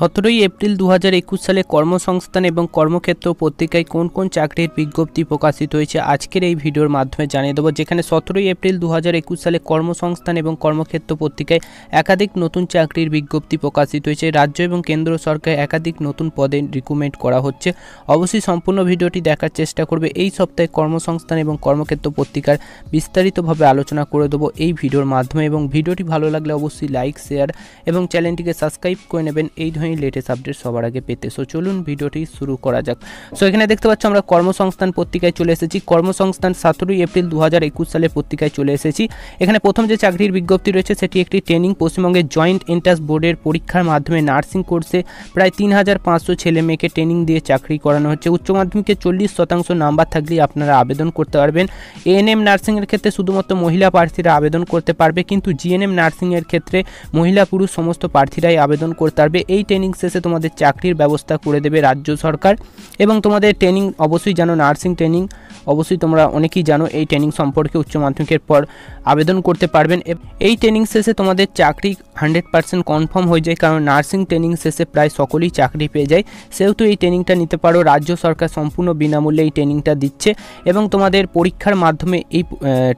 সতেরোই এপ্রিল দু হাজার একুশ সালে কর্মসংস্থান এবং কর্মক্ষেত্র পত্রিকায় কোন কোন চাকরির বিজ্ঞপ্তি প্রকাশিত হয়েছে আজকের এই ভিডিওর মাধ্যমে জানিয়ে দেবো যেখানে সতেরোই এপ্রিল দু হাজার একুশ সালে কর্মসংস্থান এবং কর্মক্ষেত্র পত্রিকায় একাধিক নতুন চাকরির বিজ্ঞপ্তি প্রকাশিত হয়েছে রাজ্য এবং কেন্দ্র সরকার একাধিক নতুন পদে রিকমেন্ড করা হচ্ছে অবশ্যই সম্পূর্ণ ভিডিওটি দেখার চেষ্টা করবে এই সপ্তাহে কর্মসংস্থান এবং কর্মক্ষেত্র পত্রিকার বিস্তারিতভাবে আলোচনা করে দেবো এই ভিডিওর মাধ্যমে এবং ভিডিওটি ভালো লাগলে অবশ্যই লাইক শেয়ার এবং চ্যানেলটিকে সাবস্ক্রাইব করে নেবেন এই ধরনের এই লেটেস্ট আপডেট সবার আগে পেতে সো চলুন ভিডিওটি শুরু করা যাক সো এখানে দেখতে পাচ্ছ আমরা কর্মসংস্থান পত্রিকায় চলে এসেছি কর্মসংস্থান সতেরোই এপ্রিল দু হাজার একুশ সালে পত্রিকায় চলে এসেছি এখানে প্রথম যে চাকরির বিজ্ঞপ্তি রয়েছে সেটি একটি ট্রেনিং পশ্চিমবঙ্গের জয়েন্ট এন্ট্রান্স বোর্ডের পরীক্ষার মাধ্যমে নার্সিং কোর্সে প্রায় তিন হাজার পাঁচশো ছেলে মেয়েকে ট্রেনিং দিয়ে চাকরি করানো হচ্ছে উচ্চ মাধ্যমিকে চল্লিশ শতাংশ নাম্বার থাকলে আপনারা আবেদন করতে পারবেন এএনএম নার্সিংয়ের ক্ষেত্রে শুধুমাত্র মহিলা প্রার্থীরা আবেদন করতে পারবে কিন্তু জিএনএম নার্সিংয়ের ক্ষেত্রে মহিলা পুরুষ সমস্ত প্রার্থীরাই আবেদন করতে পারবে এই ট্রেনিং ট্রেনিং শেষে তোমাদের চাকরির ব্যবস্থা করে দেবে রাজ্য সরকার এবং তোমাদের ট্রেনিং অবশ্যই জানো নার্সিং ট্রেনিং অবশ্যই তোমরা অনেকেই জানো এই ট্রেনিং সম্পর্কে উচ্চ মাধ্যমিকের পর আবেদন করতে পারবেন এই ট্রেনিং শেষে তোমাদের চাকরি হান্ড্রেড পার্সেন্ট কনফার্ম হয়ে যায় কারণ নার্সিং ট্রেনিং শেষে প্রায় সকলেই চাকরি পেয়ে যায় সেহেতু এই ট্রেনিংটা নিতে পারো রাজ্য সরকার সম্পূর্ণ বিনামূল্যে এই ট্রেনিংটা দিচ্ছে এবং তোমাদের পরীক্ষার মাধ্যমে এই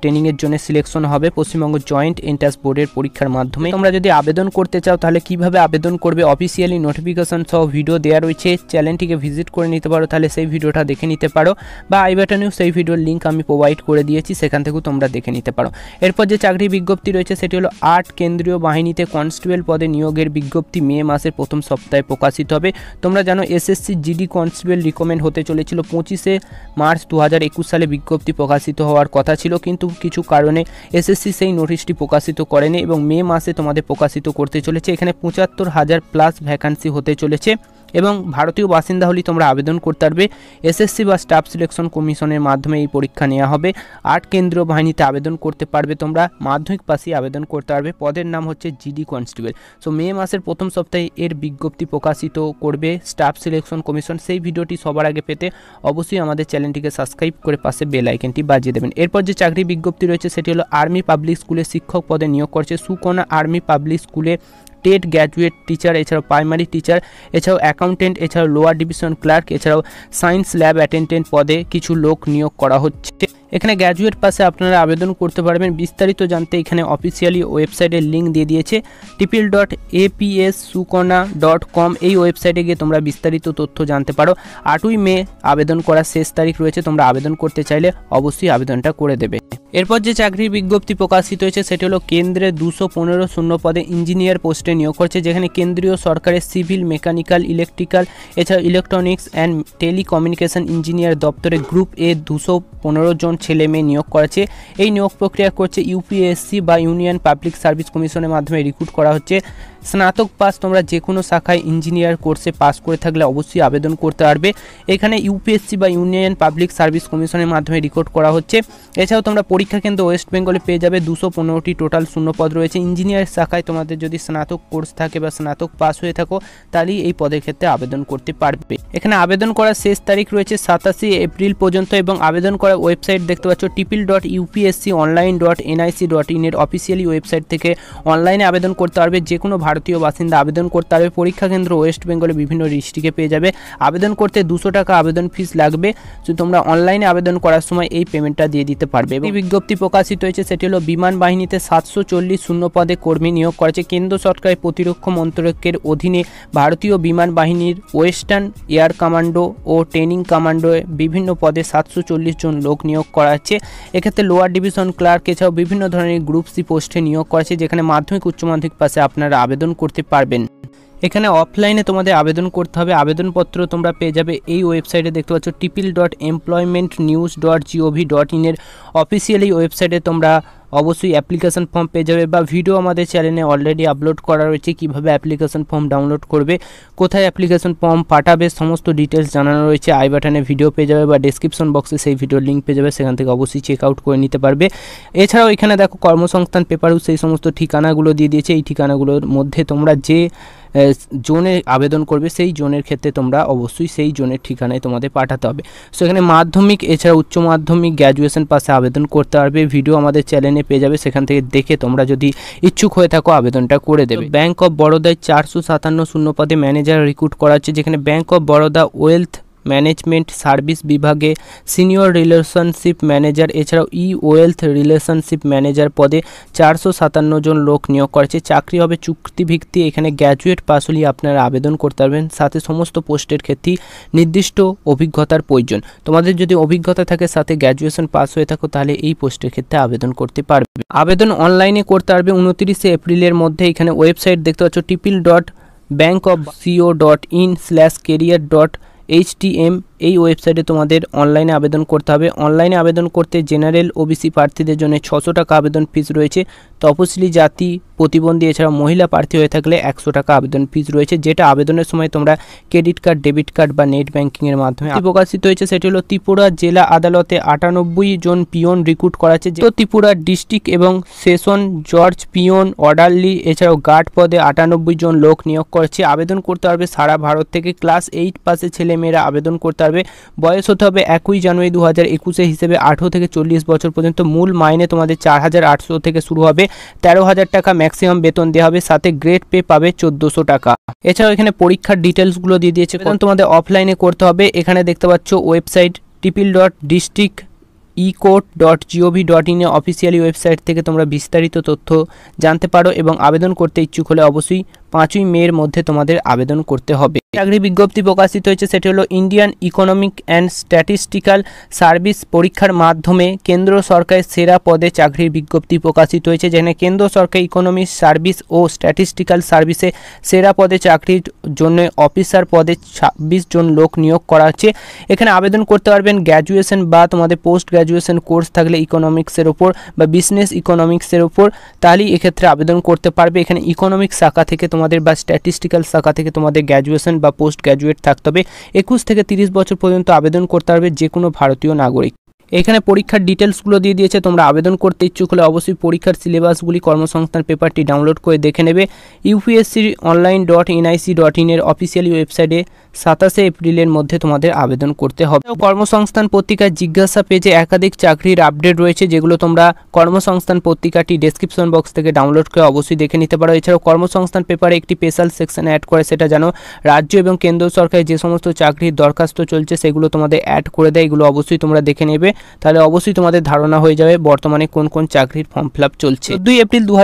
ট্রেনিংয়ের জন্য সিলেকশন হবে পশ্চিমবঙ্গ জয়েন্ট এন্ট্রান্স বোর্ডের পরীক্ষার মাধ্যমে তোমরা যদি আবেদন করতে চাও তাহলে কিভাবে আবেদন করবে অফিসিয়াল অফিসিয়ালি নোটিফিকেশন সহ ভিডিও দেওয়া রয়েছে চ্যানেলটিকে ভিজিট করে নিতে পারো তাহলে সেই ভিডিওটা দেখে নিতে পারো বা আই বাটনেও সেই ভিডিওর লিঙ্ক আমি প্রোভাইড করে দিয়েছি সেখান থেকেও তোমরা দেখে নিতে পারো এরপর যে চাকরি বিজ্ঞপ্তি রয়েছে সেটি হলো আট কেন্দ্রীয় বাহিনীতে কনস্টেবল পদে নিয়োগের বিজ্ঞপ্তি মে মাসের প্রথম সপ্তাহে প্রকাশিত হবে তোমরা জানো এসএসসি জিডি কনস্টেবল রিকমেন্ড হতে চলেছিল পঁচিশে মার্চ দু সালে বিজ্ঞপ্তি প্রকাশিত হওয়ার কথা ছিল কিন্তু কিছু কারণে এসএসসি সেই নোটিশটি প্রকাশিত করেনি এবং মে মাসে তোমাদের প্রকাশিত করতে চলেছে এখানে পঁচাত্তর হাজার প্লাস ভ্যাক ভ্যাকান্সি হতে চলেছে এবং ভারতীয় বাসিন্দা হলে তোমরা আবেদন করতে পারবে এসএসসি বা স্টাফ সিলেকশন কমিশনের মাধ্যমে এই পরীক্ষা নেওয়া হবে আট কেন্দ্রীয় বাহিনীতে আবেদন করতে পারবে তোমরা মাধ্যমিক পাশে আবেদন করতে পারবে পদের নাম হচ্ছে জিডি কনস্টেবল সো মে মাসের প্রথম সপ্তাহে এর বিজ্ঞপ্তি প্রকাশিত করবে স্টাফ সিলেকশন কমিশন সেই ভিডিওটি সবার আগে পেতে অবশ্যই আমাদের চ্যানেলটিকে সাবস্ক্রাইব করে পাশে বেল আইকনটি বাজিয়ে দেবেন এরপর যে চাকরি বিজ্ঞপ্তি রয়েছে সেটি হলো আর্মি পাবলিক স্কুলে শিক্ষক পদে নিয়োগ করছে সুকোনা আর্মি পাবলিক স্কুলে টেট গ্র্যাজুয়েট টিচার এছাড়াও প্রাইমারি টিচার এছাড়াও এক অ্যাকাউন্টেন্ট এছাড়াও লোয়ার ডিভিশন ক্লার্ক এছাড়াও সায়েন্স ল্যাব অ্যাটেন্ডেন্ট পদে কিছু লোক নিয়োগ করা হচ্ছে এখানে গ্র্যাজুয়েট পাসে আপনারা আবেদন করতে পারবেন বিস্তারিত জানতে এখানে অফিসিয়ালি ওয়েবসাইটের লিঙ্ক দিয়ে দিয়েছে টিপিল dot APS Sukna dot com এই ওয়েবসাইটে গিয়ে তোমরা বিস্তারিত তথ্য জানতে পারো আটই মে আবেদন করার শেষ তারিখ রয়েছে তোমরা আবেদন করতে চাইলে অবশ্যই আবেদনটা করে দেবে এরপর যে চাকরির বিজ্ঞপ্তি প্রকাশিত হয়েছে সেটি হলো কেন্দ্রে দুশো পনেরো শূন্য পদে ইঞ্জিনিয়ার পোস্টে নিয়োগ করছে যেখানে কেন্দ্রীয় সরকারের সিভিল মেকানিক্যাল ইলেকট্রিক্যাল এছাড়া ইলেকট্রনিক্স অ্যান্ড টেলিকমিউনিকেশন ইঞ্জিনিয়ার দপ্তরে গ্রুপ এ দুশো পনেরো জন ছেলে মেয়ে নিয়োগ করেছে এই নিয়োগ প্রক্রিয়া করছে ইউপিএসসি বা ইউনিয়ন পাবলিক সার্ভিস কমিশনের মাধ্যমে রিক্রুট করা হচ্ছে স্নাতক পাস তোমরা যে কোনো শাখায় ইঞ্জিনিয়ার কোর্সে পাস করে থাকলে অবশ্যই আবেদন করতে পারবে এখানে ইউপিএসসি বা ইউনিয়ন পাবলিক সার্ভিস কমিশনের মাধ্যমে রেকর্ড করা হচ্ছে এছাড়াও তোমরা পরীক্ষা কেন্দ্র ওয়েস্ট বেঙ্গলে পেয়ে যাবে দুশো পনেরোটি টোটাল শূন্যপদ রয়েছে ইঞ্জিনিয়ার শাখায় তোমাদের যদি স্নাতক কোর্স থাকে বা স্নাতক পাস হয়ে থাকো তাহলেই এই পদের ক্ষেত্রে আবেদন করতে পারবে এখানে আবেদন করার শেষ তারিখ রয়েছে সাতাশে এপ্রিল পর্যন্ত এবং আবেদন করার ওয়েবসাইট দেখতে পাচ্ছ টিপিল dot UPSC online dot NIC dot in এর অফিসিয়ালি ওয়েবসাইট থেকে অনলাইনে আবেদন করতে পারবে যে কোনো ভারতীয় বাসিন্দা আবেদন করতে পারবে পরীক্ষা কেন্দ্র ওয়েস্ট বেঙ্গলে বিভিন্ন ডিস্ট্রিক্টে পেয়ে যাবে আবেদন করতে দুশো টাকা আবেদন ফিস লাগবে তো তোমরা অনলাইনে আবেদন করার সময় এই পেমেন্টটা দিয়ে দিতে পারবে এই বিজ্ঞপ্তি প্রকাশিত হয়েছে সেটি হলো বিমান বাহিনীতে সাতশো চল্লিশ শূন্য পদে কর্মী নিয়োগ করেছে কেন্দ্র সরকারের প্রতিরক্ষা মন্ত্রকের অধীনে ভারতীয় বিমান বাহিনীর ওয়েস্টার্ন এয়ার কমান্ডো ও ট্রেনিং কমান্ডোয় বিভিন্ন পদে সাতশো চল্লিশ জন লোক নিয়োগ করা হচ্ছে এক্ষেত্রে লোয়ার ডিভিশন ক্লার্ক এছাড়াও বিভিন্ন ধরনের গ্রুপ সি পোস্টে নিয়োগ করেছে যেখানে মাধ্যমিক উচ্চ মাধ্যমিক পাশে আপনারা আবেদন আবেদন করতে পারবেন এখানে অফলাইনে তোমাদের আবেদন করতে হবে আবেদনপত্র তোমরা পেয়ে যাবে এই ওয়েবসাইটে দেখতে পাচ্ছ টিপিল dot employment news dot GOV ডট ইনের অফিসিয়াল এই ওয়েবসাইটে তোমরা অবশ্যই অ্যাপ্লিকেশন ফর্ম পেয়ে যাবে বা ভিডিও আমাদের চ্যানেলে অলরেডি আপলোড করা রয়েছে কীভাবে অ্যাপ্লিকেশান ফর্ম ডাউনলোড করবে কোথায় অ্যাপ্লিকেশন ফর্ম পাঠাবে সমস্ত ডিটেলস জানানো রয়েছে আই বাটনে ভিডিও পেয়ে যাবে বা ডিসক্রিপশন বক্সে সেই ভিডিওর লিঙ্ক পেয়ে যাবে সেখান থেকে অবশ্যই চেক আউট করে নিতে পারবে এছাড়াও এখানে দেখো কর্মসংস্থান পেপারও সেই সমস্ত ঠিকানাগুলো দিয়ে দিয়েছে এই ঠিকানাগুলোর মধ্যে তোমরা যে জোনে আবেদন করবে সেই জোনের ক্ষেত্রে তোমরা অবশ্যই সেই জোনের ঠিকানায় তোমাদের পাঠাতে হবে সো এখানে মাধ্যমিক এছাড়া উচ্চ মাধ্যমিক গ্র্যাজুয়েশন পাশে আবেদন করতে পারবে ভিডিও আমাদের চ্যানেলে পেয়ে যাবে সেখান থেকে দেখে তোমরা যদি ইচ্ছুক হয়ে থাকো আবেদনটা করে দেবে ব্যাঙ্ক অফ বরোদায় চারশো সাতান্ন শূন্য পদে ম্যানেজার রিক্রুট করা হচ্ছে যেখানে Bank of Baroda wealth management service বিভাগে সিনিয়র রিলেশনশিপ ম্যানেজার এছাড়াও ই ওয়েলথ রিলেশনশিপ ম্যানেজার পদে চারশো সাতান্ন জন লোক নিয়োগ করেছে চাকরি হবে চুক্তিভিত্তি এখানে গ্র্যাজুয়েট পাস হলেই আপনারা আবেদন করতে পারবেন সাথে সমস্ত পোস্টের ক্ষেত্রেই নির্দিষ্ট অভিজ্ঞতার প্রয়োজন তোমাদের যদি অভিজ্ঞতা থাকে সাথে গ্র্যাজুয়েশন পাস হয়ে থাকো তাহলে এই পোস্টের ক্ষেত্রে আবেদন করতে পারবে আবেদন অনলাইনে করতে পারবে উনত্রিশে এপ্রিলের মধ্যে এখানে ওয়েবসাইট দেখতে পাচ্ছ টিপিল dot bank of co dot in slash career dot H T M এই ওয়েবসাইটে তোমাদের অনলাইনে আবেদন করতে হবে অনলাইনে আবেদন করতে জেনারেল ওবিসি প্রার্থীদের জন্য ছশো টাকা আবেদন ফিস রয়েছে তপশিলি জাতি প্রতিবন্ধী এছাড়া মহিলা প্রার্থী হয়ে থাকলে একশো টাকা আবেদন ফিস রয়েছে যেটা আবেদনের সময় তোমরা ক্রেডিট কার্ড ডেবিট কার্ড বা নেট ব্যাঙ্কিংয়ের মাধ্যমে প্রকাশিত হয়েছে সেটি হলো ত্রিপুরা জেলা আদালতে আটানব্বই জন পিয়ন রিক্রুট করা আছে তো ত্রিপুরা ডিস্ট্রিক্ট এবং সেশন জর্জ পিয়ন অর্ডারলি এছাড়াও গার্ড পদে আটানব্বই জন লোক নিয়োগ করছে আবেদন করতে পারবে সারা ভারত থেকে ক্লাস এইট পাসে ছেলেমেয়েরা আবেদন করতে পারবে বয়স হতে হবে একই জানুয়ারি দু হাজার একুশে হিসেবে আঠেরো থেকে চল্লিশ বছর পর্যন্ত মূল মাইনে তোমাদের চার হাজার আটশো থেকে শুরু হবে তেরো হাজার টাকা ম্যাক্সিমাম বেতন দেওয়া হবে সাথে গ্রেড পে পাবে চোদ্দোশো টাকা এছাড়াও এখানে পরীক্ষার ডিটেলসগুলো দিয়ে দিয়েছে তোমাদের অফলাইনে করতে হবে এখানে দেখতে পাচ্ছ ওয়েবসাইট টিপিল ডট ডিস্ট্রিক্ট ইকোট ডট জিওভি ডট ইনে অফিসিয়ালি ওয়েবসাইট থেকে তোমরা বিস্তারিত তথ্য জানতে পারো এবং আবেদন করতে ইচ্ছুক হলে অবশ্যই পাঁচই মের মধ্যে তোমাদের আবেদন করতে হবে চাকরি বিজ্ঞপ্তি প্রকাশিত হয়েছে সেটি হলো Indian economic and statistical service পরীক্ষার মাধ্যমে কেন্দ্র সরকারের সেরা পদে চাকরির বিজ্ঞপ্তি প্রকাশিত হয়েছে যেখানে কেন্দ্র সরকার ইকোনমিক সার্ভিস ও স্ট্যাটিস্টিক্যাল সার্ভিসে সেরা পদে চাকরির জন্য অফিসার পদে ছাব্বিশ জন লোক নিয়োগ করা হচ্ছে এখানে আবেদন করতে পারবেন গ্র্যাজুয়েশন বা তোমাদের পোস্ট গ্র্যাজুয়েশন কোর্স থাকলে ইকোনমিক্সের ওপর বা বিজনেস ইকোনমিক্সের ওপর তাহলেই এক্ষেত্রে আবেদন করতে পারবে এখানে ইকোনমিক্স শাখা থেকে তোমার তোমাদের বা স্ট্যাটিস্টিক্যাল শাখা থেকে তোমাদের গ্র্যাজুয়েশন বা পোস্ট গ্র্যাজুয়েট থাকতে হবে একুশ থেকে তিরিশ বছর পর্যন্ত আবেদন করতে পারবে যে কোনো ভারতীয় নাগরিক এখানে পরীক্ষার ডিটেলসগুলো দিয়ে দিয়েছে তোমরা আবেদন করতে ইচ্ছুক হলে অবশ্যই পরীক্ষার সিলেবাসগুলি কর্মসংস্থান পেপারটি ডাউনলোড করে দেখে নেবে UPSC online dot NIC dot ইনের অফিসিয়াল ওয়েবসাইটে সাতাশে এপ্রিলের মধ্যে তোমাদের আবেদন করতে হবে কর্মসংস্থান পত্রিকার জিজ্ঞাসা পেজে একাধিক চাকরির আপডেট রয়েছে যেগুলো তোমরা কর্মসংস্থান পত্রিকাটি ডেসক্রিপশন বক্স থেকে ডাউনলোড করে অবশ্যই দেখে নিতে পারো এছাড়াও কর্মসংস্থান পেপারে একটি স্পেশাল সেকশন অ্যাড করে সেটা জানো রাজ্য এবং কেন্দ্র সরকারের যে সমস্ত চাকরির দরখাস্ত চলছে সেগুলো তোমাদের অ্যাড করে দেয় এগুলো অবশ্যই তোমরা দেখে নেবে তাহলে অবশ্যই তোমাদের ধারণা হয়ে যাবে বর্তমানে কোন কোন চাকরির ফর্ম ফিল চলছে দুই এপ্রিল দু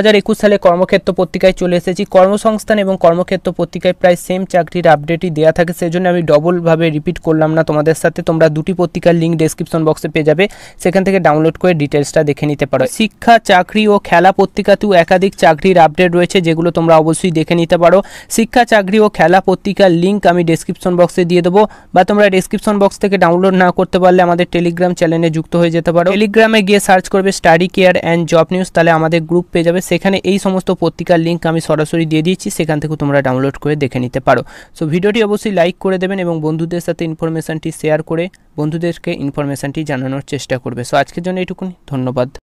সালে কর্মক্ষেত্র পত্রিকায় চলে এসেছি কর্মসংস্থান এবং কর্মক্ষেত্র পত্রিকায় প্রায় সেম চাকরির আপডেটই দেওয়া থাকে সেজন্য আমি ডবলভাবে রিপিট করলাম না তোমাদের সাথে তোমরা দুটি পত্রিকার লিঙ্ক ডেসক্রিপশন বক্সে পেয়ে যাবে সেখান থেকে ডাউনলোড করে ডিটেলসটা দেখে নিতে পারো শিক্ষা চাকরি ও খেলা পত্রিকাতেও একাধিক চাকরির আপডেট রয়েছে যেগুলো তোমরা অবশ্যই দেখে নিতে পারো শিক্ষা চাকরি ও খেলা পত্রিকার লিঙ্ক আমি ডেসক্রিপশন বক্সে দিয়ে দেবো বা তোমরা ডেসক্রিপশন বক্স থেকে ডাউনলোড না করতে পারলে আমাদের টেলিগ্রাম চ্যানেলে সঙ্গে যুক্ত হয়ে যেতে পারো টেলিগ্রামে গিয়ে সার্চ করবে study care and job news তাহলে আমাদের গ্রুপ পেয়ে যাবে সেখানে এই সমস্ত পত্রিকার লিঙ্ক আমি সরাসরি দিয়ে দিয়েছি সেখান থেকে তোমরা ডাউনলোড করে দেখে নিতে পারো সো ভিডিওটি অবশ্যই লাইক করে দেবেন এবং বন্ধুদের সাথে ইনফরমেশানটি শেয়ার করে বন্ধুদেরকে ইনফরমেশানটি জানানোর চেষ্টা করবে সো আজকের জন্য এইটুকুনি ধন্যবাদ